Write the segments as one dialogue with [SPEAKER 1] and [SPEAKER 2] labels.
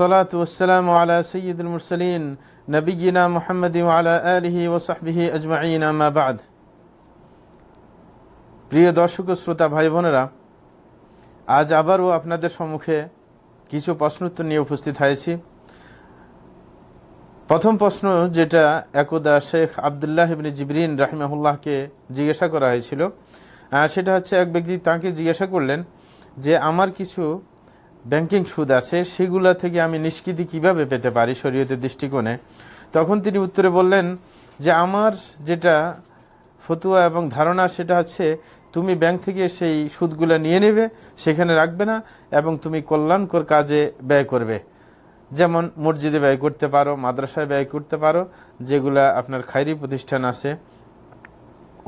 [SPEAKER 1] والصلاة والسلام على سيد المرسلين نبينا محمد وعلى প্রিয় দর্শক শ্রোতা ভাই বোনেরা আজ আবারও আপনাদের সম্মুখে কিছু প্রশ্নোত্তর নিয়ে উপস্থিত হয়েছি প্রথম প্রশ্ন যেটা একদা শেখ আবদুল্লাহ ইবনে জিবরিন রাহিমাহুল্লাহকে জিজ্ঞাসা করা হয়েছিল সেটা হচ্ছে এক ব্যক্তি তাকে জিজ্ঞাসা করলেন যে আমার কিছু ব্যাংকিং সুদ আছে সেগুলা থেকে আমি নিষ্কৃতি কিভাবে পেতে পারি শরীয়তের দৃষ্টিকোণে তখন তিনি উত্তরে বললেন যে আমার যেটা ফতুয়া এবং ধারণা সেটা হচ্ছে তুমি ব্যাংক থেকে সেই সুদগুলো নিয়ে নেবে সেখানে রাখবে না এবং তুমি কল্যাণকর কাজে ব্যয় করবে যেমন মসজিদে ব্যয় করতে পারো মাদ্রাসায় ব্যয় করতে পারো যেগুলা আপনার খায়রি প্রতিষ্ঠান আছে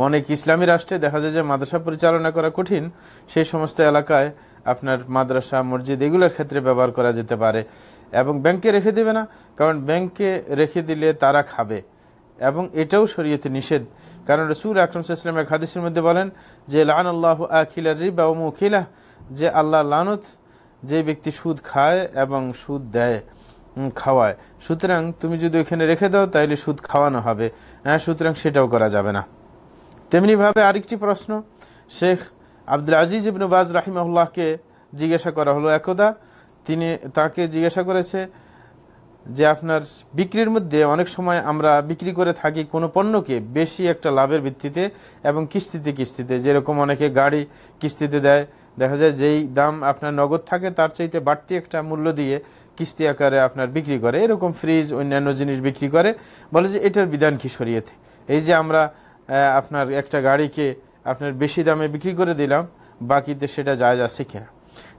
[SPEAKER 1] অনেক ইসলামী রাষ্ট্রে দেখা যায় যে মাদ্রাসা পরিচালনা করা কঠিন সেই সমস্ত এলাকায় আপনার মাদ্রাসা মসজিদ এগুলোর ক্ষেত্রে ব্যবহার করা যেতে পারে এবং ব্যাংকে রেখে দেবে না কারণ ব্যাংকে রেখে দিলে তারা খাবে এবং এটাও শরীয়তে নিষেধ কারণ রসুল আকরম ইসলামের হাদিসের মধ্যে বলেন যে লান আল্লাহ আখিলার রিবা ও মুখিলা যে আল্লাহ লানত যে ব্যক্তি সুদ খায় এবং সুদ দেয় খাওয়ায় সুতরাং তুমি যদি ওখানে রেখে দাও তাহলে সুদ খাওয়ানো হবে হ্যাঁ সুতরাং সেটাও করা যাবে না তেমনিভাবে আরেকটি প্রশ্ন শেখ আব্দুল আজিজ বাজ রাহিমাহুল্লাহকে জিজ্ঞাসা করা হলো একদা তিনি তাকে জিজ্ঞাসা করেছে যে আপনার বিক্রির মধ্যে অনেক সময় আমরা বিক্রি করে থাকি কোনো পণ্যকে বেশি একটা লাভের ভিত্তিতে এবং কিস্তিতে কিস্তিতে যেরকম অনেকে গাড়ি কিস্তিতে দেয় দেখা যায় যেই দাম আপনার নগদ থাকে তার চাইতে বাড়তি একটা মূল্য দিয়ে কিস্তি আকারে আপনার বিক্রি করে এরকম ফ্রিজ অন্যান্য জিনিস বিক্রি করে বলে যে এটার বিধান কি সরিয়েতে এই যে আমরা হ্যাঁ, আপনার একটা গাড়িকে আপনার বেশি দামে বিক্রি করে দিলাম বাকিতে সেটা যায় আছে কিনা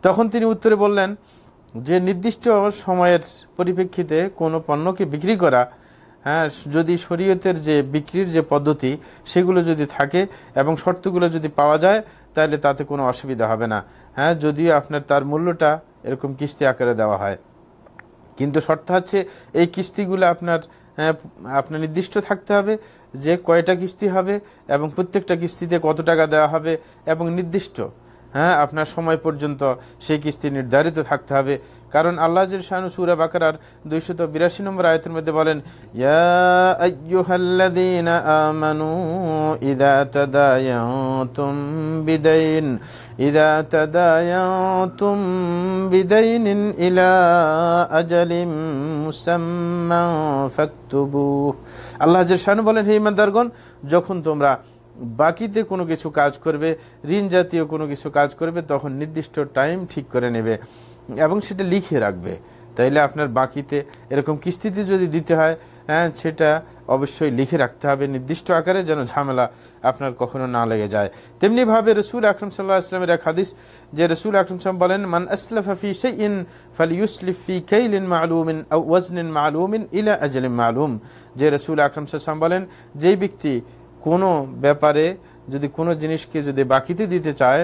[SPEAKER 1] তখন তিনি উত্তরে বললেন যে নির্দিষ্ট সময়ের পরিপ্রেক্ষিতে কোনো পণ্যকে বিক্রি করা হ্যাঁ যদি শরীয়তের যে বিক্রির যে পদ্ধতি সেগুলো যদি থাকে এবং শর্তগুলো যদি পাওয়া যায় তাহলে তাতে কোনো অসুবিধা হবে না হ্যাঁ যদিও আপনার তার মূল্যটা এরকম কিস্তি আকারে দেওয়া হয় কিন্তু শর্ত হচ্ছে এই কিস্তিগুলো আপনার হ্যাঁ, আপনার নির্দিষ্ট থাকতে হবে যে কয়টা কিস্তি হবে এবং প্রত্যেকটা কিস্তিতে কত টাকা দেওয়া হবে এবং নির্দিষ্ট হ্যাঁ আপনার সময় পর্যন্ত সেই কিস্তি নির্ধারিত থাকতে হবে কারণ আল্লাহ শাহানু সুরা বাকার দুইশত বিরাশি নম্বর আয়তের মধ্যে বলেন আমানু বিদাইন বিদাইন ইলা আল্লাহ শাহানু বলেন হে ইমানদারগণ যখন তোমরা বাকিতে কোনো কিছু কাজ করবে ঋণ জাতীয় কোনো কিছু কাজ করবে তখন নির্দিষ্ট টাইম ঠিক করে নেবে এবং সেটা লিখে রাখবে তাইলে আপনার বাকিতে এরকম কিস্তিতে যদি দিতে হয় হ্যাঁ সেটা অবশ্যই লিখে রাখতে হবে নির্দিষ্ট আকারে যেন ঝামেলা আপনার কখনো না লেগে যায় তেমনিভাবে রসুল আকরম সাল্লাহ আসলামের এক হাদিস যে রসুল আকরম সাল্লাম বলেন মান আসলাফি সে ইন ফালিউসলিফি কেইলিন মালুমিন ওয়াজনিন মালুমিন ইলা আজলিম মালুম যে রসুল আকরম সাল্লাম বলেন যেই ব্যক্তি কোনো ব্যাপারে যদি কোনো জিনিসকে যদি বাকিতে দিতে চায়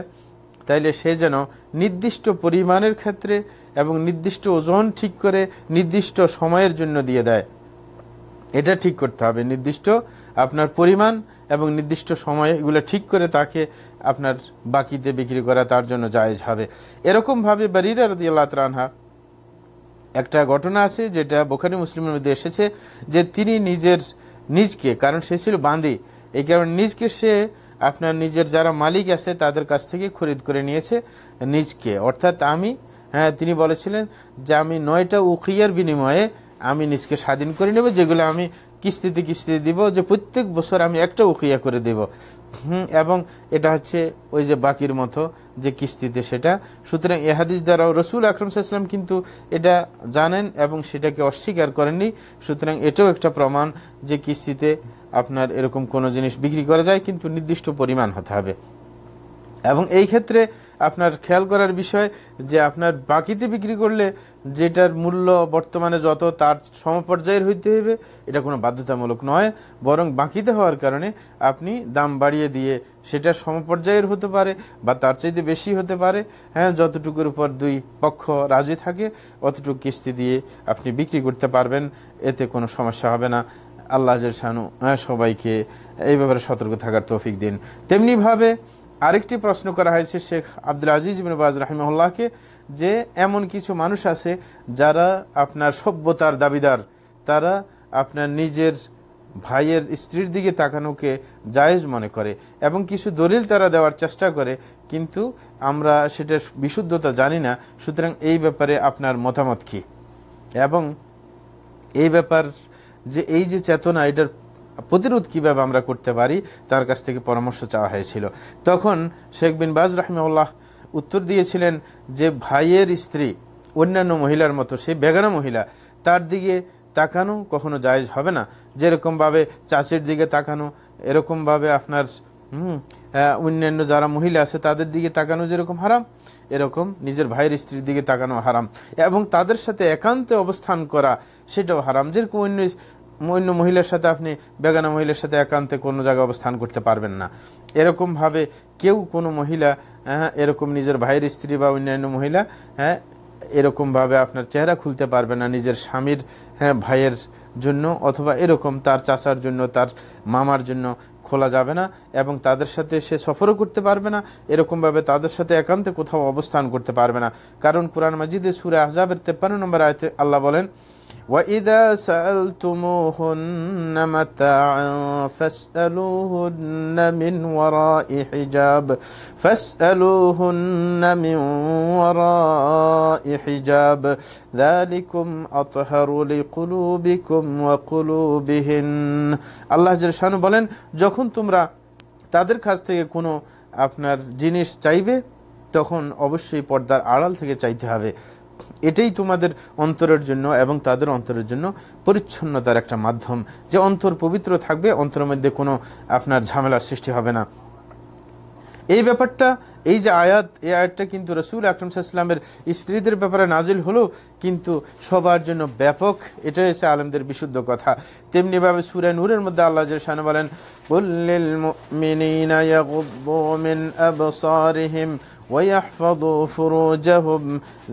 [SPEAKER 1] তাইলে সে যেন নির্দিষ্ট পরিমাণের ক্ষেত্রে এবং নির্দিষ্ট ওজন ঠিক করে নির্দিষ্ট সময়ের জন্য দিয়ে দেয় এটা ঠিক করতে হবে নির্দিষ্ট আপনার পরিমাণ এবং নির্দিষ্ট সময় এগুলো ঠিক করে তাকে আপনার বাকিতে বিক্রি করা তার জন্য জায়েজ হবে এরকমভাবে বারিরা আল্লাহ রানহা একটা ঘটনা আছে যেটা বোখারি মুসলিমের মধ্যে এসেছে যে তিনি নিজের নিজকে কারণ সে ছিল বাঁধি এই কারণে নিজকে সে আপনার নিজের যারা মালিক আছে তাদের কাছ থেকে খরিদ করে নিয়েছে নিজকে অর্থাৎ আমি হ্যাঁ তিনি বলেছিলেন যে আমি নয়টা উকিয়ার বিনিময়ে আমি নিজকে স্বাধীন করে নেব যেগুলো আমি কিস্তিতে কিস্তিতে দিব যে প্রত্যেক বছর আমি একটা উকিয়া করে দেব এবং এটা হচ্ছে ওই যে বাকির মতো যে কিস্তিতে সেটা সুতরাং এহাদিস দ্বারাও রসুল আকরম সাহসালাম কিন্তু এটা জানেন এবং সেটাকে অস্বীকার করেননি সুতরাং এটাও একটা প্রমাণ যে কিস্তিতে আপনার এরকম কোনো জিনিস বিক্রি করা যায় কিন্তু নির্দিষ্ট পরিমাণ হতে হবে এবং এই ক্ষেত্রে আপনার খেয়াল করার বিষয় যে আপনার বাকিতে বিক্রি করলে যেটার মূল্য বর্তমানে যত তার সমপর্যায়ের হইতে হবে এটা কোনো বাধ্যতামূলক নয় বরং বাকিতে হওয়ার কারণে আপনি দাম বাড়িয়ে দিয়ে সেটা সমপর্যায়ের হতে পারে বা তার চাইতে বেশি হতে পারে হ্যাঁ যতটুকুর উপর দুই পক্ষ রাজি থাকে অতটুকু কিস্তি দিয়ে আপনি বিক্রি করতে পারবেন এতে কোনো সমস্যা হবে না আল্লাহ শানু হ্যাঁ, সবাইকে এই ব্যাপারে সতর্ক থাকার তৌফিক দিন তেমনিভাবে আরেকটি প্রশ্ন করা হয়েছে শেখ আব্দুল আজিজ বিনবাজ রাহিমউল্লাহকে যে এমন কিছু মানুষ আছে যারা আপনার সভ্যতার দাবিদার তারা আপনার নিজের ভাইয়ের স্ত্রীর দিকে তাকানোকে জায়েজ মনে করে এবং কিছু দলিল তারা দেওয়ার চেষ্টা করে কিন্তু আমরা সেটার বিশুদ্ধতা জানি না সুতরাং এই ব্যাপারে আপনার মতামত কী এবং এই ব্যাপার যে এই যে চেতনা এটার প্রতিরোধ কীভাবে আমরা করতে পারি তার কাছ থেকে পরামর্শ চাওয়া হয়েছিল তখন শেখ বিন বাজ রহমাউল্লাহ উত্তর দিয়েছিলেন যে ভাইয়ের স্ত্রী অন্যান্য মহিলার মতো সেই বেগানা মহিলা তার দিকে তাকানো কখনো জায়জ হবে না যেরকমভাবে চাচির দিকে তাকানো এরকমভাবে আপনার অন্যান্য যারা মহিলা আছে তাদের দিকে তাকানো যেরকম হারাম এরকম নিজের ভাইয়ের স্ত্রীর দিকে তাকানো হারাম এবং তাদের সাথে একান্তে অবস্থান করা সেটাও হারাম যেরকম অন্য অন্য মহিলার সাথে আপনি বেগানা মহিলার সাথে একান্তে কোনো জায়গায় অবস্থান করতে পারবেন না এরকমভাবে কেউ কোনো মহিলা হ্যাঁ এরকম নিজের ভাইয়ের স্ত্রী বা অন্যান্য মহিলা হ্যাঁ এরকমভাবে আপনার চেহারা খুলতে পারবে না নিজের স্বামীর হ্যাঁ, ভাইয়ের জন্য অথবা এরকম তার চাচার জন্য তার মামার জন্য খোলা যাবে না এবং তাদের সাথে সে সফরও করতে পারবে না এরকমভাবে তাদের সাথে একান্তে কোথাও অবস্থান করতে পারবে না কারণ কোরআন মাজিদে সুরে আহজাবের তেপ্পান্ন নম্বর আয়তে আল্লাহ বলেন وإذا سألتموهن متاعا فاسألوهن من وراء حجاب فاسألوهن من وراء حجاب ذلكم أطهر لقلوبكم وقلوبهن الله جل شانه বলেন যখন তোমরা তাদের কাছ থেকে কোনো আপনার জিনিস চাইবে তখন অবশ্যই পর্দার আড়াল থেকে চাইতে হবে এটাই তোমাদের অন্তরের জন্য এবং তাদের অন্তরের জন্য পরিচ্ছন্নতার একটা মাধ্যম যে অন্তর পবিত্র থাকবে অন্তরের মধ্যে কোনো আপনার ঝামেলার সৃষ্টি হবে না এই ব্যাপারটা এই যে আয়াত এই আয়াতটা কিন্তু রসুল আকরম সাল্লামের স্ত্রীদের ব্যাপারে নাজিল হলো কিন্তু সবার জন্য ব্যাপক এটা হচ্ছে আলমদের বিশুদ্ধ কথা তেমনিভাবে সুরে নূরের মধ্যে আল্লাহ শাহান বলেন ويحفظوا فروجهم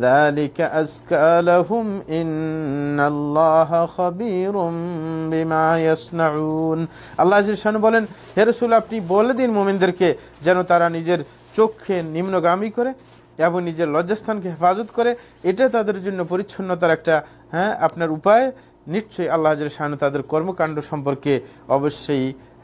[SPEAKER 1] ذلك أزكى لهم إن الله خبير بما يصنعون আল্লাহ শানু বলেন হে রাসূল আপনি বলে দিন মুমিনদেরকে যেন তারা নিজের চোখকে নিম্নগামী করে এবং নিজের লজ্জাস্থানকে হেফাজত করে এটা তাদের জন্য পরিচ্ছন্নতার একটা হ্যাঁ আপনার উপায় নিশ্চয়ই আল্লাহ হাজার শাহানু তাদের কর্মকাণ্ড সম্পর্কে অবশ্যই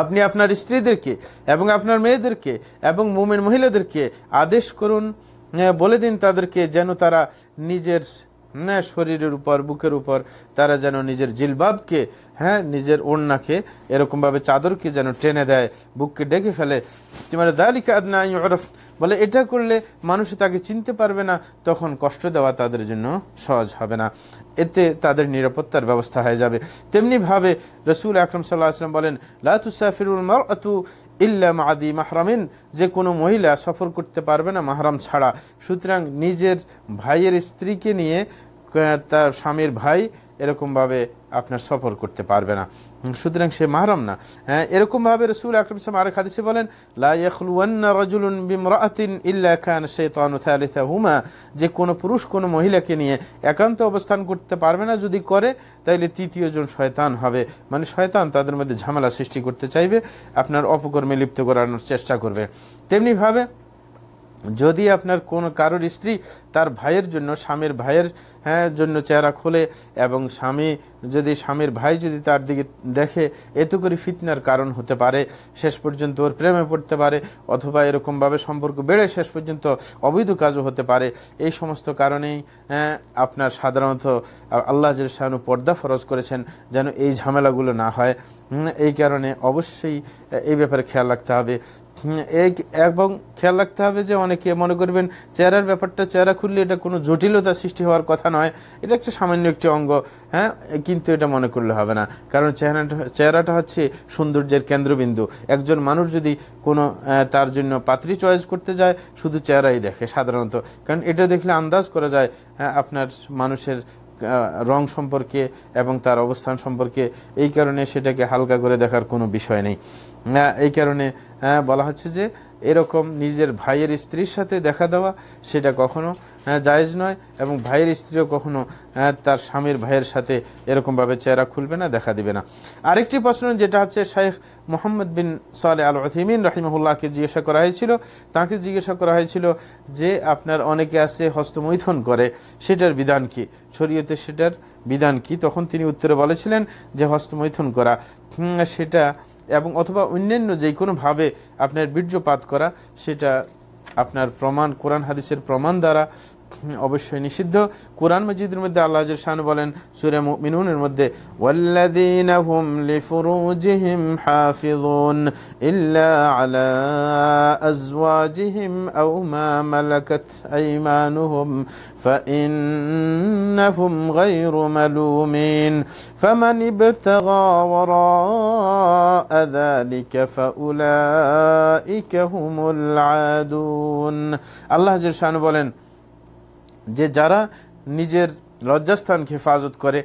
[SPEAKER 1] আপনি আপনার স্ত্রীদেরকে এবং আপনার মেয়েদেরকে এবং মোমেন মহিলাদেরকে আদেশ করুন বলে দিন তাদেরকে যেন তারা নিজের হ্যাঁ শরীরের উপর বুকের উপর তারা যেন নিজের জিলবাবকে হ্যাঁ নিজের ওড়নাকে এরকমভাবে চাদরকে যেন টেনে দেয় বুককে ডেকে ফেলে তোমার দালিকা আদনা ইউরফ বলে এটা করলে মানুষ তাকে চিনতে পারবে না তখন কষ্ট দেওয়া তাদের জন্য সহজ হবে না এতে তাদের নিরাপত্তার ব্যবস্থা হয়ে যাবে তেমনিভাবে রসুল আকরম সাল্লাহ আসলাম বলেন লাতুসাফিরুল মার আতু ইল্লাম আদি মাহরামিন যে কোনো মহিলা সফর করতে পারবে না মাহরাম ছাড়া সুতরাং নিজের ভাইয়ের স্ত্রীকে নিয়ে তার স্বামীর ভাই এরকমভাবে আপনার সফর করতে পারবে না সুতরাং সে মাহরম না হ্যাঁ এরকমভাবে রসুল আকরম সাম আরেক হাদিসে বলেন হুমা যে কোনো পুরুষ কোনো মহিলাকে নিয়ে একান্ত অবস্থান করতে পারবে না যদি করে তাইলে তৃতীয়জন শয়তান হবে মানে শয়তান তাদের মধ্যে ঝামেলা সৃষ্টি করতে চাইবে আপনার অপকর্মে লিপ্ত করানোর চেষ্টা করবে তেমনিভাবে যদি আপনার কোন কারোর স্ত্রী তার ভাইয়ের জন্য স্বামীর ভাইয়ের হ্যাঁ, জন্য চেহারা খোলে এবং স্বামী যদি স্বামীর ভাই যদি তার দিকে দেখে এতে করে ফিতনার কারণ হতে পারে শেষ পর্যন্ত ওর প্রেমে পড়তে পারে অথবা এরকমভাবে সম্পর্ক বেড়ে শেষ পর্যন্ত অবৈধ কাজও হতে পারে এই সমস্ত কারণেই হ্যাঁ, আপনার সাধারণত আল্লাহ শাহানু পর্দা ফরজ করেছেন যেন এই ঝামেলাগুলো না হয় এই কারণে অবশ্যই এই ব্যাপারে খেয়াল রাখতে হবে এই এবং খেয়াল রাখতে হবে যে অনেকে মনে করবেন চেহারার ব্যাপারটা চেহারা খুললে এটা কোনো জটিলতা সৃষ্টি হওয়ার কথা নয় এটা একটা সামান্য একটি অঙ্গ হ্যাঁ কিন্তু এটা মনে করলে হবে না কারণ চেহারাটা চেহারাটা হচ্ছে সৌন্দর্যের কেন্দ্রবিন্দু একজন মানুষ যদি কোনো তার জন্য পাত্রী চয়েস করতে যায় শুধু চেহারাই দেখে সাধারণত কারণ এটা দেখলে আন্দাজ করা যায় হ্যাঁ আপনার মানুষের রং সম্পর্কে এবং তার অবস্থান সম্পর্কে এই কারণে সেটাকে হালকা করে দেখার কোনো বিষয় নেই এই কারণে হ্যাঁ, বলা হচ্ছে যে এরকম নিজের ভাইয়ের স্ত্রীর সাথে দেখা দেওয়া সেটা কখনো হ্যাঁ, জায়েজ নয় এবং ভাইয়ের স্ত্রীও কখনো হ্যাঁ, তার স্বামীর ভাইয়ের সাথে এরকমভাবে চেহারা খুলবে না দেখা দিবে না আরেকটি প্রশ্ন যেটা হচ্ছে শাহেখ মোহাম্মদ বিন সালে আল রহিমিন রাহিমহুল্লাহকে জিজ্ঞাসা করা হয়েছিল তাকে জিজ্ঞাসা করা হয়েছিল যে আপনার অনেকে আছে হস্তমৈথন করে সেটার বিধান কি শরীয়তে সেটার বিধান কি তখন তিনি উত্তরে বলেছিলেন যে হস্তমৈথন করা সেটা এবং অথবা অন্যান্য যে কোনোভাবে আপনার বীর্যপাত করা সেটা আপনার প্রমাণ কোরআন হাদিসের প্রমাণ দ্বারা অবশ্যই নিষিদ্ধ কোরআন মজিদের মধ্যে আল্লাহ শাহান বলেন সুরে মিনুনের মধ্যে ওয়াল্লাযীনা হুম লিফুরুজিহিম হাফিজুন ইল্লা আলা আজওয়াজিহিম আও মা মালাকাত আইমানুহুম فإنهم غير ملومين فمن ابتغى وراء ذلك فأولئك هم العادون الله جل شانه বলেন যে যারা নিজের লজ্জাস্থানকে হেফাজত করে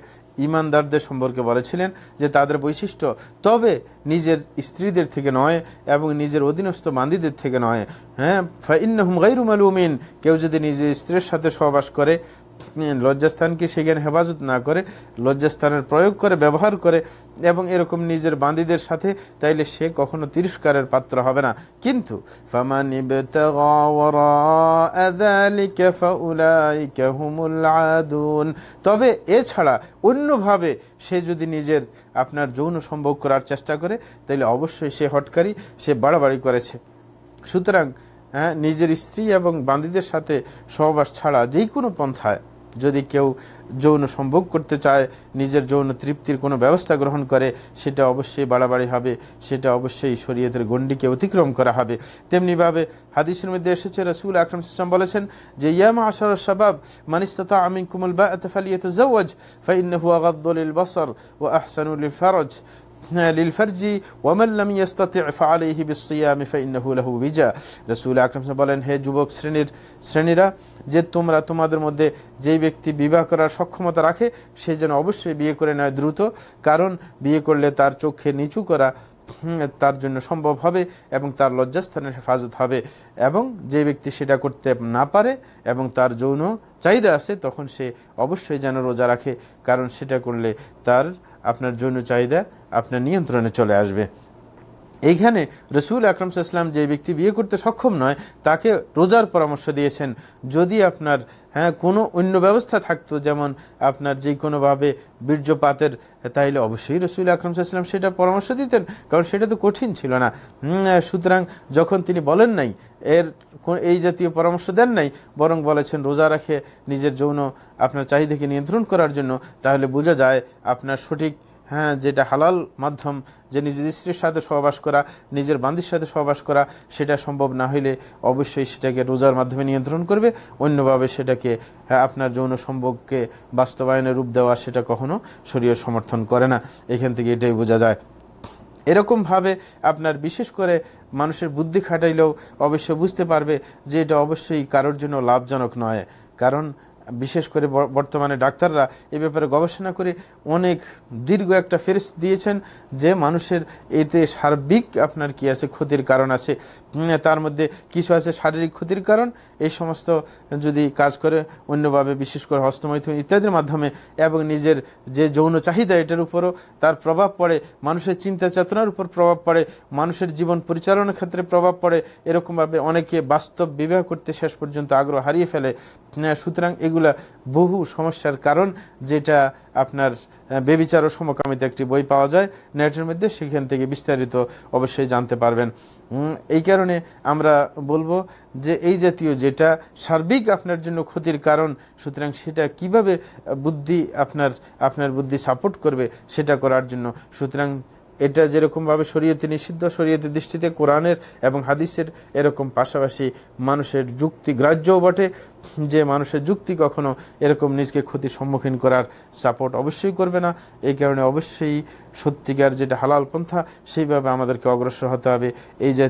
[SPEAKER 1] ইমানদারদের সম্পর্কে বলেছিলেন যে তাদের বৈশিষ্ট্য তবে নিজের স্ত্রীদের থেকে নয় এবং নিজের অধীনস্থ মান্দিদের থেকে নয় হ্যাঁ ফাইন্নহুম গাইরুমালুমিন কেউ যদি নিজের স্ত্রীর সাথে সহবাস করে লজ্জাস্থানকে সেখানে হেফাজত না করে লজ্জাস্থানের প্রয়োগ করে ব্যবহার করে এবং এরকম নিজের বাঁদিদের সাথে তাইলে সে কখনো তিরস্কারের পাত্র হবে না কিন্তু তবে এছাড়া অন্যভাবে সে যদি নিজের আপনার যৌন সম্ভব করার চেষ্টা করে তাহলে অবশ্যই সে হটকারী সে বাড়াবাড়ি করেছে সুতরাং হ্যাঁ নিজের স্ত্রী এবং বান্দিদের সাথে সহবাস ছাড়া যে কোনো পন্থায় যদি কেউ যৌন সম্ভোগ করতে চায় নিজের যৌন তৃপ্তির কোনো ব্যবস্থা গ্রহণ করে সেটা অবশ্যই বাড়াবাড়ি হবে সেটা অবশ্যই শরীয়তের গণ্ডিকে অতিক্রম করা হবে তেমনিভাবে হাদিসের মধ্যে এসেছে রসুল আকরম সিসাম বলেছেন যে ইয়ামা আশার সাবাব মানিস্তা আমিন কুমুল বা এতফালিয়ত জওয়াজ ফাইন্নহু বসর ও আহসানুল ফারজ লিলফারজি ওয়ামাল্লাম ইয়াস্তাতে ফাআলাইহি বিসিয়ামি ফাইন্নাহু লাহু বিজা রাসূল আকরাম বলেন হে যুবক শ্রেণীর শ্রেণীরা যে তোমরা তোমাদের মধ্যে যেই ব্যক্তি বিবাহ করার সক্ষমতা রাখে সে যেন অবশ্যই বিয়ে করে নেয় দ্রুত কারণ বিয়ে করলে তার চোখে নিচু করা তার জন্য সম্ভব হবে এবং তার লজ্জাস্থানের হেফাজত হবে এবং যে ব্যক্তি সেটা করতে না পারে এবং তার যৌন চাহিদা আছে তখন সে অবশ্যই যেন রোজা রাখে কারণ সেটা করলে তার আপনার জন্য চাহিদা আপনার নিয়ন্ত্রণে চলে আসবে এইখানে রসুল আকরম ইসলাম যে ব্যক্তি বিয়ে করতে সক্ষম নয় তাকে রোজার পরামর্শ দিয়েছেন যদি আপনার হ্যাঁ কোনো অন্য ব্যবস্থা থাকতো যেমন আপনার যে কোনোভাবে বীর্যপাতের তাইলে অবশ্যই রসুল আকরম সাহা সেটা পরামর্শ দিতেন কারণ সেটা তো কঠিন ছিল না সুতরাং যখন তিনি বলেন নাই এর এই জাতীয় পরামর্শ দেন নাই বরং বলেছেন রোজা রাখে নিজের যৌন আপনার চাহিদাকে নিয়ন্ত্রণ করার জন্য তাহলে বোঝা যায় আপনার সঠিক হ্যাঁ যেটা হালাল মাধ্যম যে নিজের স্ত্রীর সাথে সহবাস করা নিজের বান্ধীর সাথে সহবাস করা সেটা সম্ভব না হইলে অবশ্যই সেটাকে রোজার মাধ্যমে নিয়ন্ত্রণ করবে অন্যভাবে সেটাকে হ্যাঁ, আপনার যৌন সম্ভবকে বাস্তবায়নের রূপ দেওয়া সেটা কখনো শরীর সমর্থন করে না এখান থেকে এটাই বোঝা যায় এরকমভাবে আপনার বিশেষ করে মানুষের বুদ্ধি খাটাইলেও অবশ্যই বুঝতে পারবে যে এটা অবশ্যই কারোর জন্য লাভজনক নয় কারণ বিশেষ করে বর্তমানে ডাক্তাররা এ ব্যাপারে গবেষণা করে অনেক দীর্ঘ একটা ফেরিস দিয়েছেন যে মানুষের এতে সার্বিক আপনার কি আছে ক্ষতির কারণ আছে তার মধ্যে কিছু আছে শারীরিক ক্ষতির কারণ এই সমস্ত যদি কাজ করে অন্যভাবে বিশেষ করে হস্তমৈথুন ইত্যাদির মাধ্যমে এবং নিজের যে যৌন চাহিদা এটার উপরও তার প্রভাব পড়ে মানুষের চিন্তা চেতনার উপর প্রভাব পড়ে মানুষের জীবন পরিচালনার ক্ষেত্রে প্রভাব পড়ে এরকমভাবে অনেকে বাস্তব বিবাহ করতে শেষ পর্যন্ত আগ্রহ হারিয়ে ফেলে সুতরাং এগুলা বহু সমস্যার কারণ যেটা আপনার বেবিচার ও সমকামিতা একটি বই পাওয়া যায় নেটের মধ্যে সেখান থেকে বিস্তারিত অবশ্যই জানতে পারবেন এই কারণে আমরা বলবো যে এই জাতীয় যেটা সার্বিক আপনার জন্য ক্ষতির কারণ সুতরাং সেটা কিভাবে বুদ্ধি আপনার আপনার বুদ্ধি সাপোর্ট করবে সেটা করার জন্য সুতরাং এটা যেরকমভাবে শরীয়তে নিষিদ্ধ শরীয়তে দৃষ্টিতে কোরআনের এবং হাদিসের এরকম পাশাপাশি মানুষের যুক্তি গ্রাহ্যও বটে যে মানুষের যুক্তি কখনো এরকম নিজকে ক্ষতির সম্মুখীন করার সাপোর্ট অবশ্যই করবে না এই কারণে অবশ্যই সত্যিকার যেটা হালাল পন্থা সেইভাবে আমাদেরকে অগ্রসর হতে হবে এই